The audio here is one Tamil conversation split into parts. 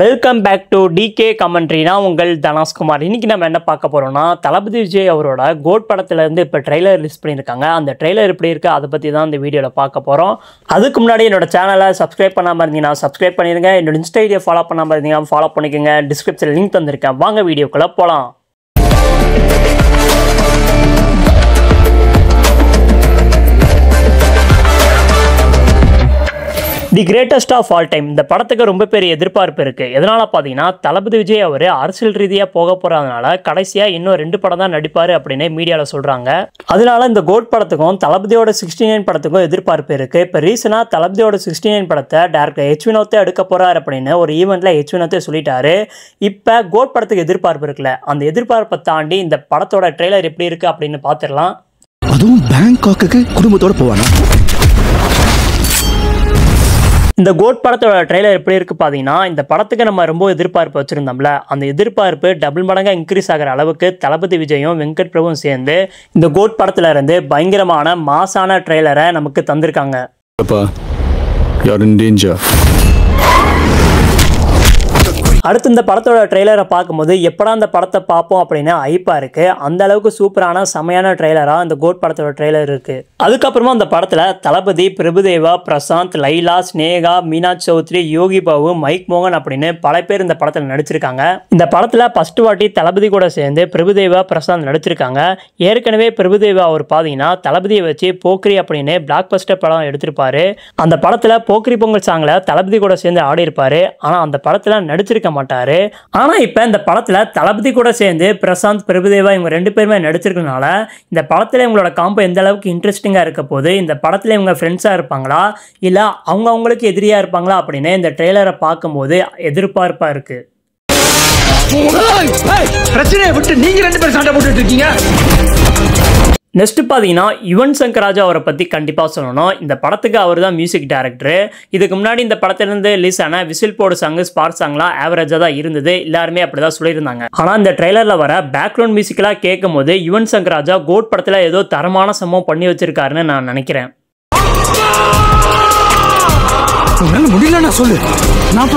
வெல்கம் பேக் டு டிகே கமெண்ட்ரினா உங்கள் தனாஸ்குமார் இன்றைக்கி நம்ம என்ன பார்க்க போகிறோம்னா தளபதி விஜய் அவரோட கோட் படத்துலேருந்து இப்போ ட்ரெய்லர் ரிலீஸ் பண்ணியிருக்காங்க அந்த ட்ரெய்லர் எப்படி இருக்குது அதை பற்றி தான் இந்த வீடியோவில் பார்க்க போகிறோம் அதுக்கு முன்னாடி என்னோட சேனலை சப்ஸ்கிரைப் பண்ணாமல் இருந்தீங்கன்னா சப்ஸ்கிரைப் பண்ணிடுங்க என்னோட இன்ஸ்டா ஐடியை ஃபாலோ பண்ணாமல் இருந்தீங்கன்னா ஃபாலோ பண்ணிக்கோங்க டிஸ்கிரிப்ஷன் லிங்க் தந்திருக்கேன் வாங்க வீடியோக்குள்ளே போகலாம் the greatest of all time இந்த படத்துக்கு ரொம்ப பெரிய எதிர்பார்ப்பு இருக்குது எதனால் பார்த்தீங்கன்னா தளபதி விஜய் அவர் அரசியல் ரீதியாக போக போறதுனால கடைசியாக இன்னும் ரெண்டு படம் தான் நடிப்பார் அப்படின்னு மீடியாவில் சொல்கிறாங்க அதனால இந்த கோட் படத்துக்கும் தளபதியோட சிக்ஸ்டி நைன் படத்துக்கும் எதிர்பார்ப்பு இருக்குது இப்போ ரீசனாக தளபதியோட சிக்ஸ்டி நைன் படத்தை டேரக்டர் ஹெச் வினோத்தே எடுக்க போகிறார் அப்படின்னு ஒரு ஈவெண்ட்டில் ஹெச் வினோத்தே சொல்லிட்டாரு இப்போ கோட் படத்துக்கு எதிர்பார்ப்பு இருக்குல்ல அந்த எதிர்பார்ப்பை தாண்டி இந்த படத்தோட ட்ரெய்லர் எப்படி இருக்குது அப்படின்னு பார்த்துடலாம் அதுவும் பேங்காக்கு குடும்பத்தோடு போவானா இந்த கோட் படத்தோட ட்ரெய்லர் எப்படி இருக்கு பார்த்தீங்கன்னா இந்த படத்துக்கு நம்ம ரொம்ப எதிர்பார்ப்பு வச்சிருந்தோம்ல அந்த எதிர்பார்ப்பு டபுள் மடங்காக இன்க்ரீஸ் ஆகிற அளவுக்கு தளபதி விஜயும் வெங்கட் பிரபுவும் சேர்ந்து இந்த கோட் படத்துல இருந்து பயங்கரமான மாசான ட்ரெய்லரை நமக்கு தந்திருக்காங்க அடுத்து இந்த படத்தோட ட்ரெய்லரை பார்க்கும்போது எப்படா அந்த படத்தை பார்ப்போம் அப்படின்னு ஐப்பா இருக்கு அந்த அளவுக்கு சூப்பரான செமையான ட்ரெய்லரா அந்த கோட் படத்தோட ட்ரெய்லர் இருக்கு அதுக்கப்புறமா அந்த படத்துல தளபதி பிரபுதேவா பிரசாந்த் லைலா ஸ்னேகா மீனா சௌத்ரி யோகி பாபு மைக் மோகன் அப்படின்னு பல பேர் இந்த படத்தில் நடிச்சிருக்காங்க இந்த படத்தில் ஃபர்ஸ்ட் வாட்டி தளபதி கூட சேர்ந்து பிரபுதேவா பிரசாந்த் நடிச்சிருக்காங்க ஏற்கனவே பிரபுதேவா அவர் பாத்தீங்கன்னா தளபதியை வச்சு போக்ரி அப்படின்னு பிளாக் பஸ்டர் படம் எடுத்திருப்பாரு அந்த படத்தில் போக்ரி பொங்கல் சாங்ல தளபதி கூட சேர்ந்து இருப்பாரு ஆனால் அந்த படத்தில் நடிச்சிருக்க மாட்டார் ஆனால் இப்போ இந்த படத்தில் தளபதி கூட சேர்ந்து பிரசாந்த் பிரபுதேவா இவங்க ரெண்டு பேருமே நடிச்சிருக்கனால இந்த படத்தில் இவங்களோட காம்போ எந்த அளவுக்கு இன்ட்ரெஸ்டிங்காக இருக்க போது இந்த படத்தில் இவங்க ஃப்ரெண்ட்ஸாக இருப்பாங்களா இல்லை அவங்க அவங்களுக்கு எதிரியாக இருப்பாங்களா அப்படின்னு இந்த ட்ரெய்லரை பார்க்கும்போது எதிர்பார்ப்பாக இருக்குது பிரச்சனையை விட்டு நீங்க ரெண்டு பேரும் சண்டை போட்டுட்டு இருக்கீங்க நெக்ஸ்ட் பார்த்தீங்கன்னா யுவன் சங்கர் ராஜா அவரை பற்றி கண்டிப்பாக சொல்லணும் இந்த படத்துக்கு அவர் தான் மியூசிக் டேரக்டரு இதுக்கு முன்னாடி இந்த படத்திலேருந்து ரிலீஸ் ஆன விசில் போடு சாங்கு ஸ்பார்ட் சாங்லாம் ஆவரேஜாக தான் இருந்தது எல்லாருமே அப்படி தான் சொல்லியிருந்தாங்க ஆனால் இந்த ட்ரெய்லரில் வர பேக்ரவுண்ட் மியூசிக்கெலாம் கேட்கும் போது யுவன் சங்கர் ராஜா கோட் படத்தில் ஏதோ தரமான சம்பவம் பண்ணி வச்சிருக்காருன்னு நான் நினைக்கிறேன் முடியலன்னா சொல்லு நான்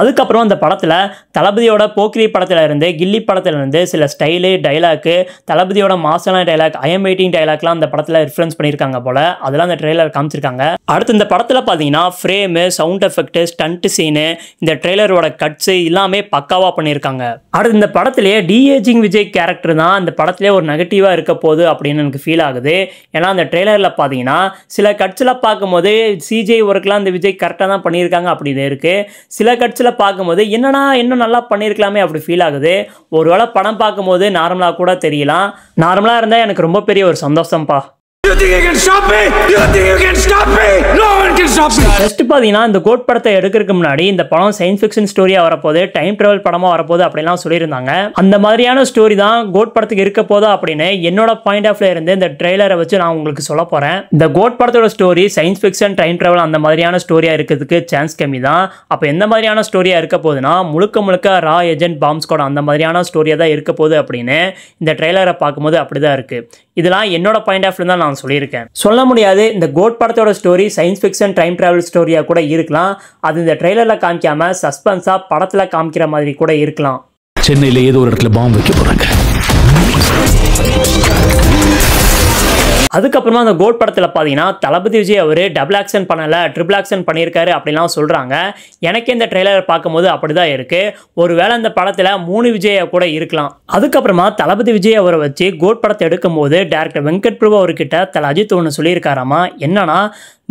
அதுக்கப்புறம் அந்த படத்தில் தளபதியோட போக்கிரி படத்தில் இருந்து கில்லி படத்தில் இருந்து சில ஸ்டைலு டைலாக்கு தளபதியோட மாசான டைலாக் ஐஎம் வெயிட்டிங் டைலாக்லாம் அந்த படத்தில் ரெஃபரன்ஸ் பண்ணியிருக்காங்க போல அதெல்லாம் அந்த ட்ரெய்லர் காமிச்சிருக்காங்க அடுத்து இந்த படத்தில் பார்த்தீங்கன்னா frame sound effect stunt scene இந்த ட்ரெய்லரோட கட்ஸு எல்லாமே பக்காவாக பண்ணியிருக்காங்க அடுத்து இந்த படத்திலேயே டிஏஜிங் விஜய் கேரக்டர் தான் அந்த படத்திலே ஒரு நெகட்டிவாக இருக்க போகுது அப்படின்னு எனக்கு ஃபீல் ஆகுது ஏன்னா அந்த ட்ரெய்லரில் பார்த்தீங்கன்னா சில கட்ஸில் பார்க்கும்போது சிஜே ஒர்க்லாம் அந்த விஜய் கரெக்ட் கரெக்டாக தான் பண்ணியிருக்காங்க அப்படின்னு இருக்குது சில கட்சியில் பார்க்கும்போது என்னன்னா இன்னும் நல்லா பண்ணியிருக்கலாமே அப்படி ஃபீல் ஆகுது ஒருவேளை படம் பார்க்கும்போது நார்மலாக கூட தெரியலாம் நார்மலாக இருந்தால் எனக்கு ரொம்ப பெரிய ஒரு சந்தோஷம்ப்பா You think you can stop me? You think you can stop me? No one can stop me. பார்த்தீங்கன்னா இந்த கோட் படத்தை எடுக்கிறதுக்கு முன்னாடி இந்த படம் சயின்ஸ் ஃபிக்ஷன் ஸ்டோரியாக வரப்போது டைம் ட்ராவல் படமாக வரப்போது அப்படிலாம் சொல்லியிருந்தாங்க அந்த மாதிரியான ஸ்டோரி தான் கோட் படத்துக்கு இருக்க போதா அப்படின்னு என்னோட பாயிண்ட் ஆஃப்ல இருந்து இந்த ட்ரெய்லரை வச்சு நான் உங்களுக்கு சொல்ல போகிறேன் இந்த கோட் படத்தோட story science fiction time travel அந்த மாதிரியான ஸ்டோரியாக இருக்கிறதுக்கு சான்ஸ் கம்மி தான் அப்போ எந்த மாதிரியான ஸ்டோரியாக இருக்க போகுதுன்னா முழுக்க முழுக்க ரா ஏஜென்ட் பாம்ஸ் கோட் அந்த மாதிரியான ஸ்டோரியாக தான் இருக்க போகுது அப்படின்னு இந்த ட்ரெய்லரை பார்க்கும்போது அப்படி தான் இருக்குது இதெல்லாம் என்னோட பாயிண்ட் ஆஃப்ல தான் நான் நான் சொல்லியிருக்கேன் சொல்ல முடியாது இந்த கோட் படத்தோட story science fiction time travel ஸ்டோரியாக கூட இருக்கலாம் அது இந்த ட்ரெய்லரில் காமிக்காமல் சஸ்பென்ஸாக படத்தில் காமிக்கிற மாதிரி கூட இருக்கலாம் சென்னையில் ஏதோ ஒரு இடத்துல பாம்பு வைக்க போகிறாங்க அதுக்கப்புறமா அந்த கோட் படத்தில் பார்த்தீங்கன்னா தளபதி விஜய் அவர் டபுள் ஆக்ஷன் பண்ணலை ட்ரிபிள் ஆக்ஷன் பண்ணியிருக்காரு அப்படின்லாம் சொல்கிறாங்க எனக்கு இந்த ட்ரெய்லர் பார்க்கும்போது அப்படி தான் இருக்குது ஒரு வேளை அந்த படத்தில் மூணு விஜயா கூட இருக்கலாம் அதுக்கப்புறமா தளபதி விஜய் அவரை வச்சு கோட் படத்தை எடுக்கும்போது டேரக்டர் வெங்கட் பிரபு அவர்கிட்ட தலை அஜித் ஒன்று சொல்லியிருக்காராமா என்னன்னா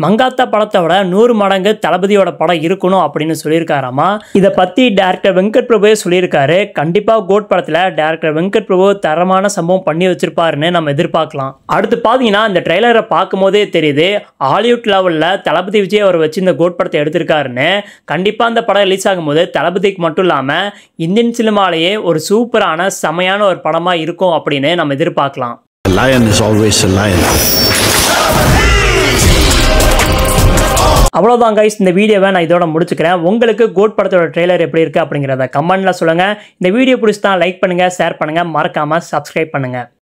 மங்காத்தா படத்தை விட நூறு மடங்கு தளபதியோட படம் இருக்கணும் அப்படின்னு சொல்லியிருக்காராமா இதை பற்றி டேரக்டர் வெங்கட் பிரபுவே சொல்லியிருக்காரு கண்டிப்பாக கோட் படத்தில் டேரக்டர் வெங்கட் பிரபு தரமான சம்பவம் பண்ணி வச்சிருப்பாருன்னு நம்ம எதிர்பார்க்கலாம் அடுத்து பார்த்தீங்கன்னா இந்த ட்ரெய்லரை பார்க்கும் போதே தெரியுது ஹாலிவுட் லெவலில் தளபதி விஜய் அவர் வச்சு இந்த கோட் படத்தை எடுத்திருக்காருன்னு கண்டிப்பாக அந்த படம் ரிலீஸ் ஆகும்போது தளபதிக்கு மட்டும் இல்லாமல் இந்தியன் சினிமாலேயே ஒரு சூப்பரான செமையான ஒரு படமாக இருக்கும் அப்படின்னு நம்ம எதிர்பார்க்கலாம் A lion is always a lion. அவ்வளோதான் கைஸ் இந்த வீடியோவை நான் இதோட முடிச்சுக்கிறேன் உங்களுக்கு கோட் படத்தோட ட்ரெய்லர் எப்படி இருக்குது அப்படிங்கிறத கமெண்ட்டில் சொல்லுங்கள் இந்த வீடியோ பிடிச்சி தான் லைக் பண்ணுங்கள் ஷேர் பண்ணுங்கள் மறக்காமல் சப்ஸ்கிரைப் பண்ணுங்கள்